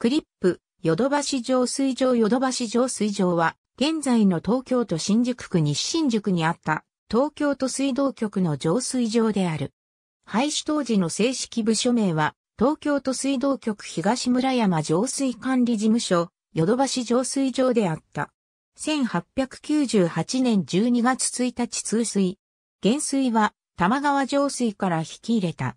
クリップ、ヨドバシ浄水場ヨドバシ浄水場は、現在の東京都新宿区西新宿にあった東京都水道局の浄水場である。廃止当時の正式部署名は、東京都水道局東村山浄水管理事務所、ヨドバシ浄水場であった。1898年12月1日通水。減水は、玉川浄水から引き入れた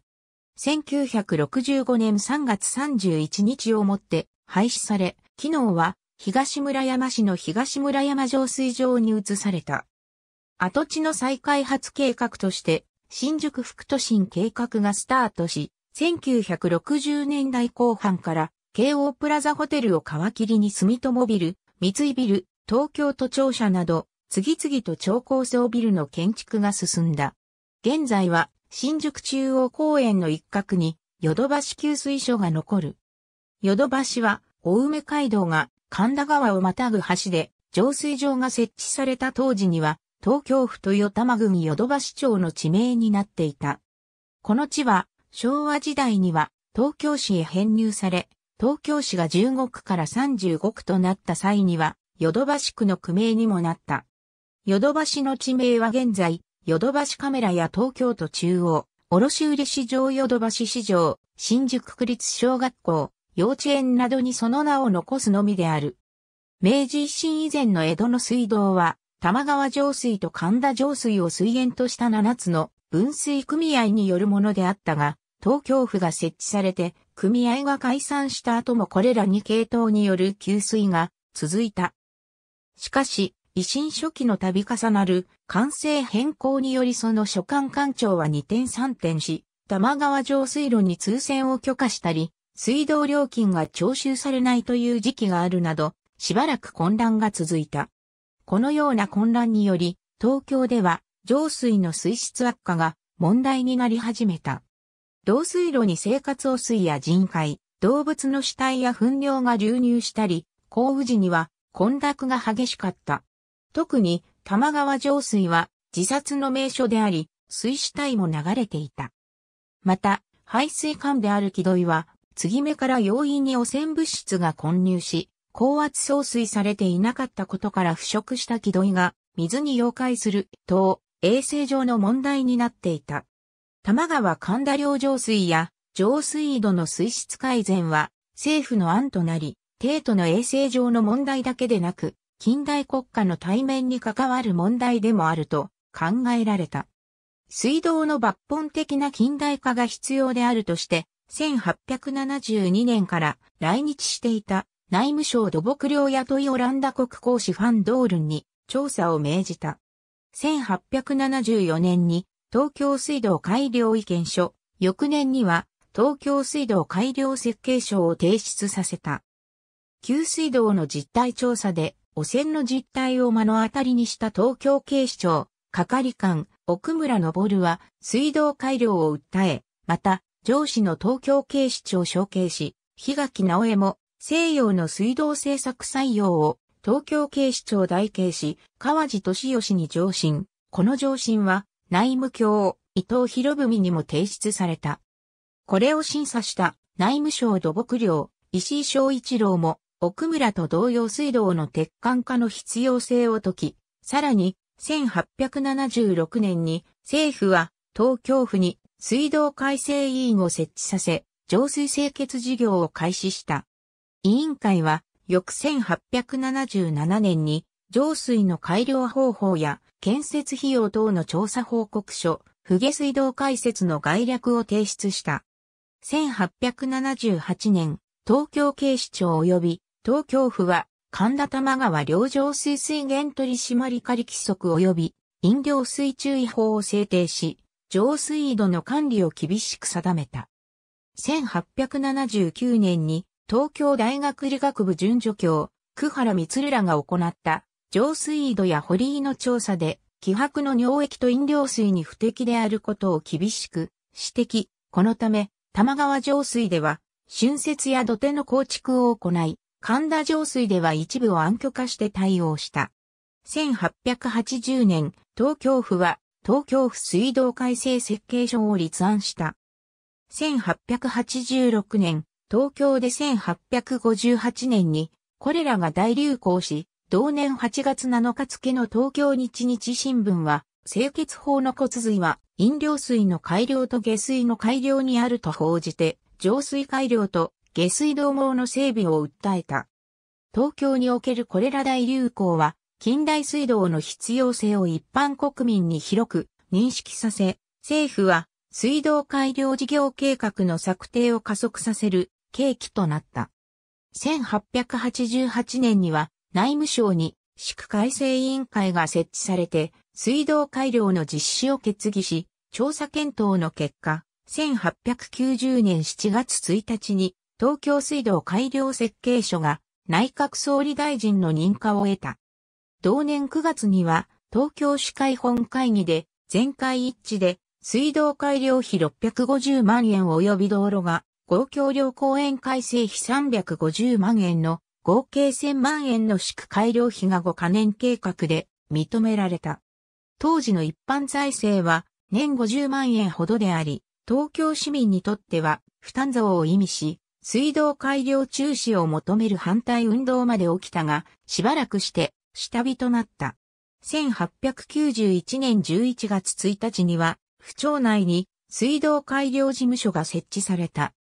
1965年3月31日をもって廃止され、機能は東村山市の東村山浄水場に移された。跡地の再開発計画として新宿副都心計画がスタートし、1960年代後半から京王プラザホテルを皮切りに住友ビル、三井ビル、東京都庁舎など、次々と超高層ビルの建築が進んだ。現在は新宿中央公園の一角に、ヨドバシ給水所が残る。ヨドバシは、青梅街道が神田川をまたぐ橋で、浄水場が設置された当時には、東京府豊玉郡ヨドバシ町の地名になっていた。この地は、昭和時代には、東京市へ編入され、東京市が15区から35区となった際には、ヨドバシ区の区名にもなった。ヨドバシの地名は現在、ヨドバシカメラや東京都中央、卸売市場ヨドバシ市場、新宿区立小学校、幼稚園などにその名を残すのみである。明治維新以前の江戸の水道は、玉川上水と神田上水を水源とした7つの分水組合によるものであったが、東京府が設置されて、組合が解散した後もこれら2系統による給水が続いた。しかし、維新初期の度重なる完成変更によりその所管官庁は二転三転し、玉川上水路に通船を許可したり、水道料金が徴収されないという時期があるなど、しばらく混乱が続いた。このような混乱により、東京では上水の水質悪化が問題になり始めた。同水路に生活汚水や人海、動物の死体や糞尿が流入したり、降雨時には混濁が激しかった。特に玉川上水は自殺の名所であり、水死体も流れていた。また、排水管である木戸井は、継ぎ目から容易に汚染物質が混入し、高圧送水されていなかったことから腐食した木戸井が、水に溶解する、等、衛生上の問題になっていた。玉川神田領上水や、上水井戸の水質改善は、政府の案となり、帝都の衛生上の問題だけでなく、近代国家の対面に関わる問題でもあると考えられた。水道の抜本的な近代化が必要であるとして、1872年から来日していた内務省土木領雇いオランダ国公使ファンドールンに調査を命じた。1874年に東京水道改良意見書、翌年には東京水道改良設計書を提出させた。旧水道の実態調査で汚染の実態を目の当たりにした東京警視庁、係官、奥村昇は水道改良を訴え、また、上司の東京警視庁承継し、日垣直江も西洋の水道政策採用を東京警視庁代刑し、川地俊義に上申。この上申は内務卿伊藤博文にも提出された。これを審査した内務省土木寮石井昭一郎も奥村と同様水道の鉄管化の必要性を解き、さらに、1876年に政府は東京府に水道改正委員を設置させ、浄水清潔事業を開始した。委員会は、翌1877年に、浄水の改良方法や建設費用等の調査報告書、不下水道開設の概略を提出した。1878年、東京警視庁及び東京府は、神田玉川両上水水源取締り規則及び飲料水注意法を制定し、上水井戸の管理を厳しく定めた。1879年に東京大学理学部准助教、久原光らが行った上水井戸や堀井の調査で、希薄の尿液と飲料水に不適であることを厳しく指摘。このため、玉川上水では、春節や土手の構築を行い、神田上水では一部を暗渠化して対応した。1880年、東京府は東京府水道改正設計書を立案した。1886年、東京で1858年に、これらが大流行し、同年8月7日付の東京日日新聞は、清潔法の骨髄は飲料水の改良と下水の改良にあると報じて、浄水改良と下水道網の整備を訴えた。東京におけるこれら大流行は、近代水道の必要性を一般国民に広く認識させ、政府は水道改良事業計画の策定を加速させる契機となった。1888年には内務省に市区改正委員会が設置されて、水道改良の実施を決議し、調査検討の結果、1890年7月1日に東京水道改良設計所が内閣総理大臣の認可を得た。同年9月には東京市会本会議で全会一致で水道改良費650万円及び道路が合共。旅公園改正費350万円の合計1000万円の市区改良費が5カ年計画で認められた。当時の一般財政は年50万円ほどであり、東京市民にとっては負担増を意味し、水道改良中止を求める反対運動まで起きたが、しばらくして下火となった。1891年11月1日には、府庁内に水道改良事務所が設置された。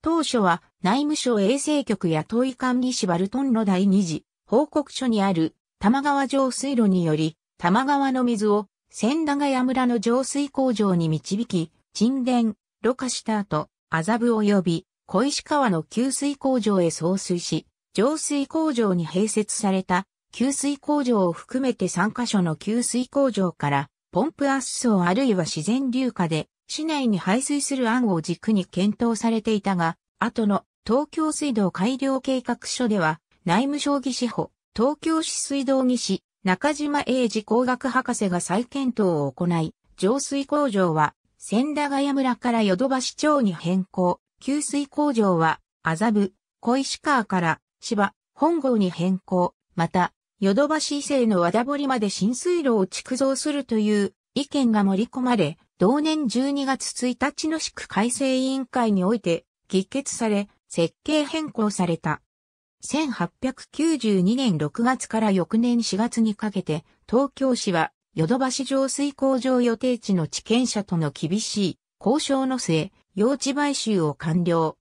当初は内務省衛生局や統一管理士バルトンの第2次報告書にある玉川上水路により玉川の水を千駄ヶ谷村の上水工場に導き沈殿、露過した後、麻布及び小石川の給水工場へ送水し、浄水工場に併設された給水工場を含めて3カ所の給水工場からポンプ圧送あるいは自然流下で市内に排水する案を軸に検討されていたが、後の東京水道改良計画書では内務省議士補、東京市水道技師、中島英治工学博士が再検討を行い、浄水工場は千駄ヶ谷村からヨドバシ町に変更。給水工場は、麻布、小石川から芝、本郷に変更。また、ヨドバシ伊勢の和田堀まで浸水路を築造するという意見が盛り込まれ、同年12月1日の市区改正委員会において、議決され、設計変更された。1892年6月から翌年4月にかけて、東京市はヨドバシ上水工場予定地の地権者との厳しい交渉の末、用地買収を完了。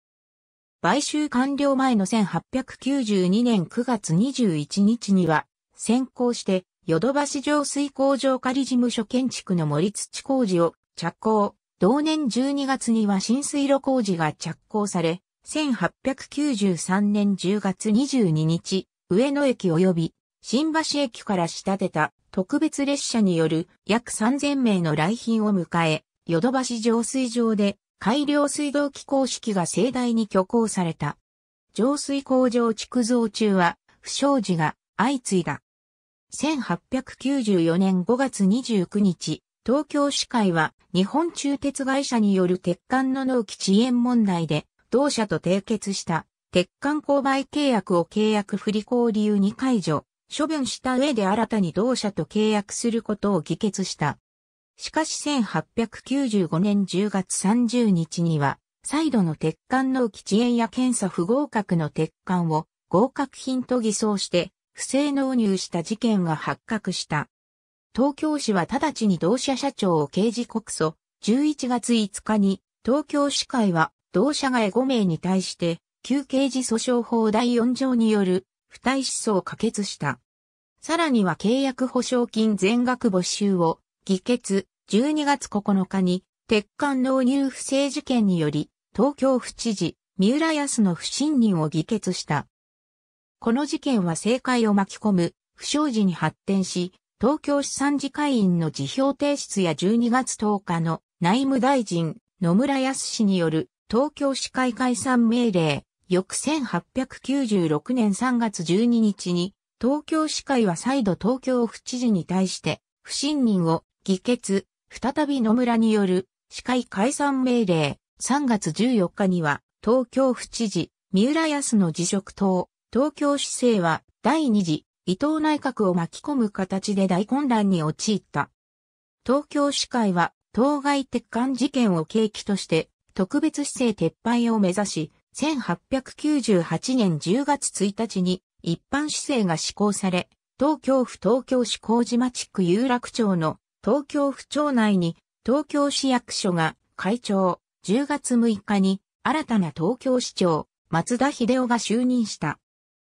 買収完了前の1892年9月21日には、先行して、ヨドバシ上水工場仮事務所建築の森土工事を着工。同年12月には新水路工事が着工され、1893年10月22日、上野駅及び新橋駅から仕立てた特別列車による約3000名の来賓を迎え、ヨドバシ浄水場で改良水道機構式が盛大に挙行された。浄水工場築造中は不祥事が相次いだ。1894年5月29日、東京市会は日本中鉄会社による鉄管の納期遅延問題で同社と締結した鉄管購買契約を契約不履行理由に解除。処分した上で新たに同社と契約することを議決した。しかし1895年10月30日には、再度の鉄管の基地園や検査不合格の鉄管を合格品と偽装して不正納入した事件が発覚した。東京市は直ちに同社社長を刑事告訴、11月5日に東京市会は同社外5名に対して、旧刑事訴訟法第4条による付帯思想を可決した。さらには契約保証金全額没収を議決12月9日に鉄管納入不正事件により東京府知事三浦康の不信任を議決した。この事件は政界を巻き込む不祥事に発展し、東京市産次会員の辞表提出や12月10日の内務大臣野村康氏による東京市会解散命令、翌1896年3月12日に、東京市会は再度東京府知事に対して、不信任を議決、再び野村による市会解散命令、3月14日には、東京府知事、三浦康の辞職等、東京市政は第2次伊藤内閣を巻き込む形で大混乱に陥った。東京市会は当該鉄管事件を契機として特別市政撤廃を目指し1898年10月1日に一般市政が施行され、東京府東京市工島地区有楽町の東京府庁内に東京市役所が会長、10月6日に新たな東京市長、松田秀夫が就任した。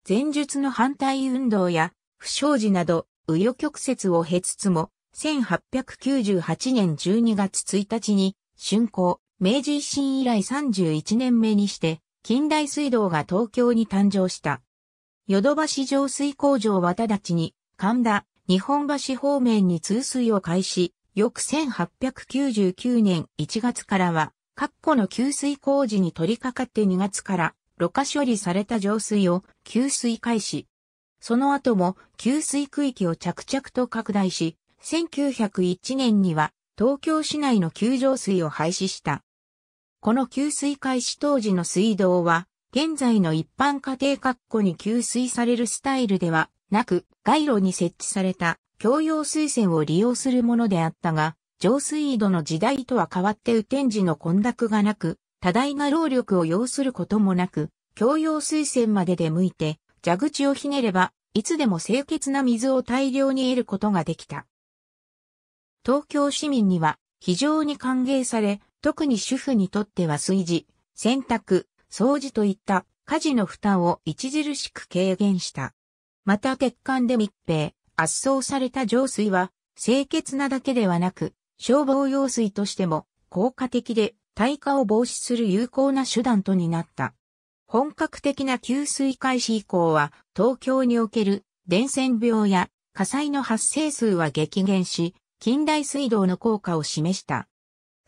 前述の反対運動や不祥事など、右与曲折を経つつも、1898年12月1日に、竣工、明治維新以来31年目にして、近代水道が東京に誕生した。ヨドバシ浄水工場は直ちに、神田、日本橋方面に通水を開始、翌1899年1月からは、各個の給水工事に取り掛かって2月から、ろ過処理された浄水を給水開始。その後も給水区域を着々と拡大し、1901年には東京市内の給浄水を廃止した。この給水開始当時の水道は、現在の一般家庭括弧に給水されるスタイルではなく、街路に設置された共用水栓を利用するものであったが、上水道の時代とは変わって雨天時の混濁がなく、多大な労力を要することもなく、共用水栓まで出向いて、蛇口をひねれば、いつでも清潔な水を大量に得ることができた。東京市民には非常に歓迎され、特に主婦にとっては炊事、洗濯、掃除といった家事の負担を著しく軽減した。また血管で密閉、圧送された浄水は清潔なだけではなく消防用水としても効果的で耐火を防止する有効な手段とになった。本格的な給水開始以降は東京における伝染病や火災の発生数は激減し、近代水道の効果を示した。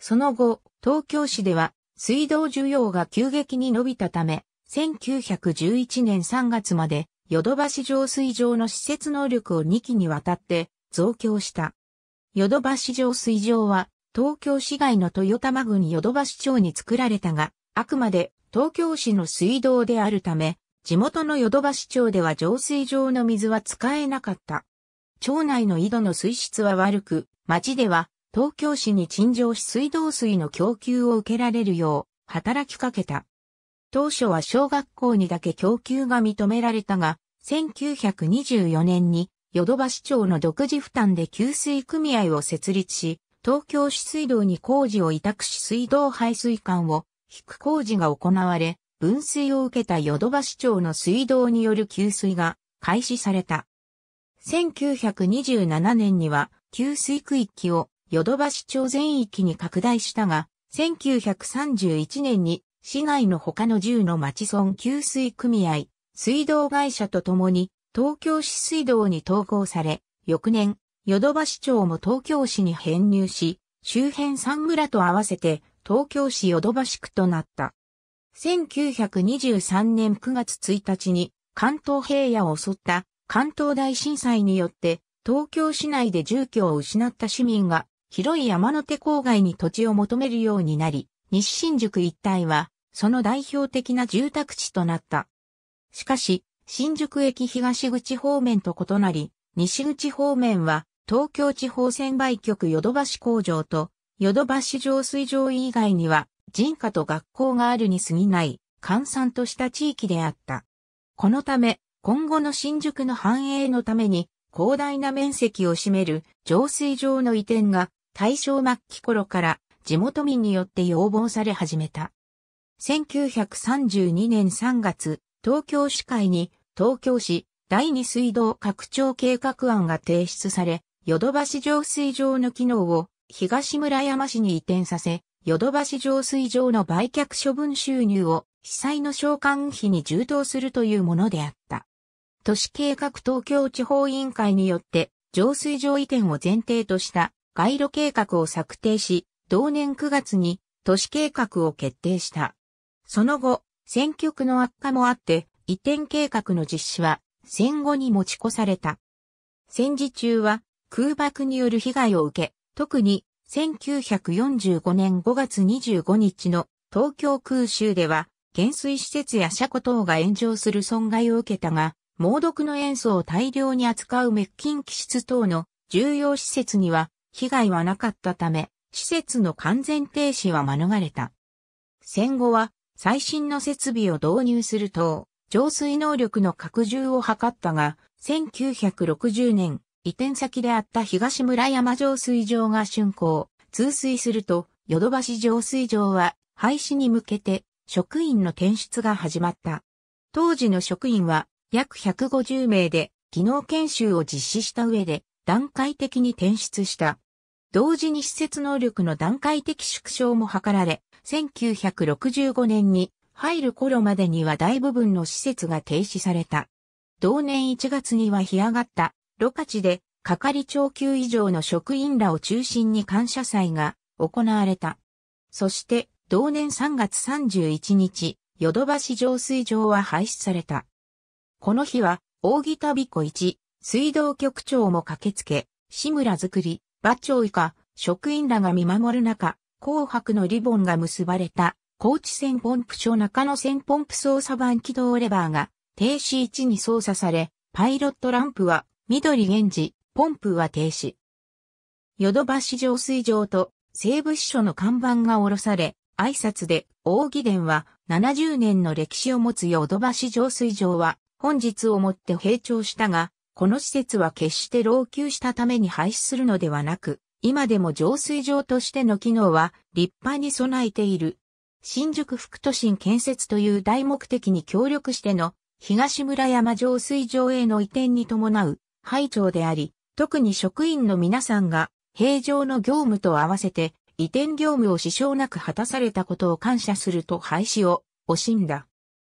その後、東京市では水道需要が急激に伸びたため、1911年3月までヨドバシ浄水場の施設能力を2期にわたって増強した。ヨドバシ浄水場は東京市外の豊玉郡ヨドバシ町に作られたが、あくまで東京市の水道であるため、地元のヨドバシ町では浄水場の水は使えなかった。町内の井戸の水質は悪く、町では東京市に陳情し水道水の供給を受けられるよう働きかけた。当初は小学校にだけ供給が認められたが、1924年にヨドバ市町の独自負担で給水組合を設立し、東京市水道に工事を委託し水道排水管を引く工事が行われ、分水を受けたヨドバ市町の水道による給水が開始された。1927年には給水区域をヨドバシ町全域に拡大したが、1931年に市内の他の10の町村給水組合、水道会社と共に東京市水道に統合され、翌年、ヨドバシ町も東京市に編入し、周辺3村と合わせて東京市ヨドバシ区となった。1923年9月1日に関東平野を襲った関東大震災によって東京市内で住居を失った市民が広い山の手郊外に土地を求めるようになり、西新宿一帯は、その代表的な住宅地となった。しかし、新宿駅東口方面と異なり、西口方面は、東京地方船売局ヨドバシ工場と、ヨドバシ浄水場以外には、人家と学校があるに過ぎない、閑散とした地域であった。このため、今後の新宿の繁栄のために、広大な面積を占める浄水場の移転が大正末期頃から地元民によって要望され始めた。1932年3月、東京市会に東京市第二水道拡張計画案が提出され、ヨドバシ浄水場の機能を東村山市に移転させ、ヨドバシ浄水場の売却処分収入を被災の償還費に充当するというものであった。都市計画東京地方委員会によって浄水場移転を前提とした街路計画を策定し、同年9月に都市計画を決定した。その後、選挙区の悪化もあって、移転計画の実施は戦後に持ち越された。戦時中は空爆による被害を受け、特に1945年5月25日の東京空襲では、減水施設や車庫等が炎上する損害を受けたが、猛毒の塩素を大量に扱う滅菌気質等の重要施設には被害はなかったため、施設の完全停止は免れた。戦後は最新の設備を導入すると、浄水能力の拡充を図ったが、1960年、移転先であった東村山浄水場が竣工、通水すると、ヨドバシ浄水場は廃止に向けて職員の転出が始まった。当時の職員は約150名で技能研修を実施した上で段階的に転出した。同時に施設能力の段階的縮小も図られ、1965年に入る頃までには大部分の施設が停止された。同年1月には干上がった、ロカ地で、係長級以上の職員らを中心に感謝祭が行われた。そして、同年3月31日、ヨドバシ浄水場は廃止された。この日は、扇旅子一、水道局長も駆けつけ、志村づくり、馬長以下、職員らが見守る中、紅白のリボンが結ばれた、高知線ポンプ所中野線ポンプ操作盤起動レバーが、停止位置に操作され、パイロットランプは、緑源氏、ポンプは停止。ヨドバシ浄水場と西部支所の看板が下ろされ、挨拶で、大義殿は70年の歴史を持つヨドバシ浄水場は、本日をもって閉庁したが、この施設は決して老朽したために廃止するのではなく、今でも浄水場としての機能は立派に備えている。新宿副都心建設という大目的に協力しての東村山浄水場への移転に伴う廃庁であり、特に職員の皆さんが平常の業務と合わせて移転業務を支障なく果たされたことを感謝すると廃止を惜しんだ。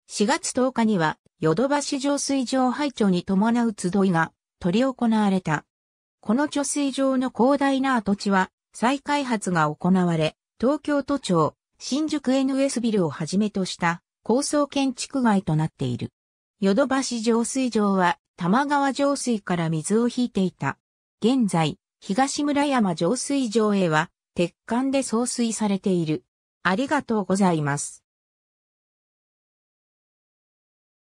4月10日にはヨドバシ浄水場廃墟に伴う集いが取り行われた。この貯水場の広大な跡地は再開発が行われ、東京都庁、新宿 NS ビルをはじめとした高層建築街となっている。ヨドバシ浄水場は玉川浄水から水を引いていた。現在、東村山浄水場へは鉄管で送水されている。ありがとうございます。